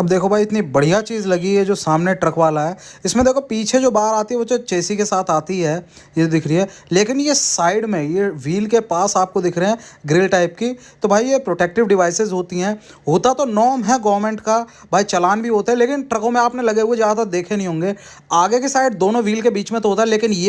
अब देखो भाई इतनी बढ़िया चीज़ लगी है जो सामने ट्रक वाला है इसमें देखो पीछे जो बार आती है वो जो चेसी के साथ आती है ये दिख रही है लेकिन ये साइड में ये व्हील के पास आपको दिख रहे हैं ग्रिल टाइप की तो भाई ये प्रोटेक्टिव डिवाइसेस होती हैं होता तो नॉर्म है गवर्नमेंट का भाई चलान भी होता है लेकिन ट्रकों में आपने लगे हुए ज़्यादातर देखे नहीं होंगे आगे की साइड दोनों व्हील के बीच में तो होता है लेकिन ये